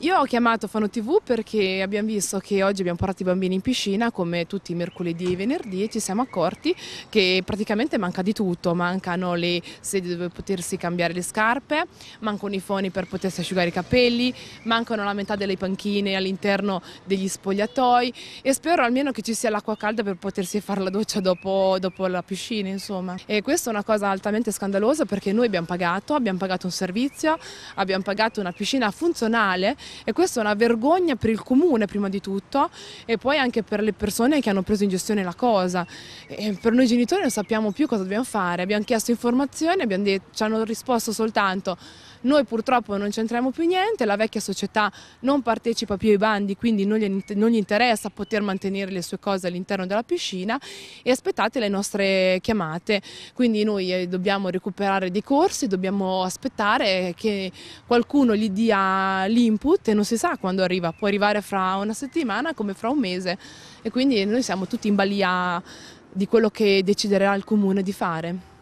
Io ho chiamato Fano TV perché abbiamo visto che oggi abbiamo portato i bambini in piscina come tutti i mercoledì e venerdì e ci siamo accorti che praticamente manca di tutto, mancano le sedie dove potersi cambiare le scarpe, mancano i foni per potersi asciugare i capelli, mancano la metà delle panchine all'interno degli spogliatoi e spero almeno che ci sia l'acqua calda per potersi fare la doccia dopo, dopo la piscina insomma. E questa è una cosa altamente scandalosa perché noi abbiamo pagato, abbiamo pagato un servizio, abbiamo pagato una piscina funzionale e questa è una vergogna per il comune prima di tutto e poi anche per le persone che hanno preso in gestione la cosa. E per noi genitori non sappiamo più cosa dobbiamo fare, abbiamo chiesto informazioni, abbiamo detto, ci hanno risposto soltanto noi purtroppo non c'entriamo più niente, la vecchia società non partecipa più ai bandi, quindi non gli, interessa poter mantenere le sue cose all'interno della piscina e aspettate le nostre chiamate. Quindi noi eh, dobbiamo recuperare dei corsi, dobbiamo aspettare che qualcuno gli dia l'input tutte, non si sa quando arriva, può arrivare fra una settimana come fra un mese e quindi noi siamo tutti in balia di quello che deciderà il comune di fare.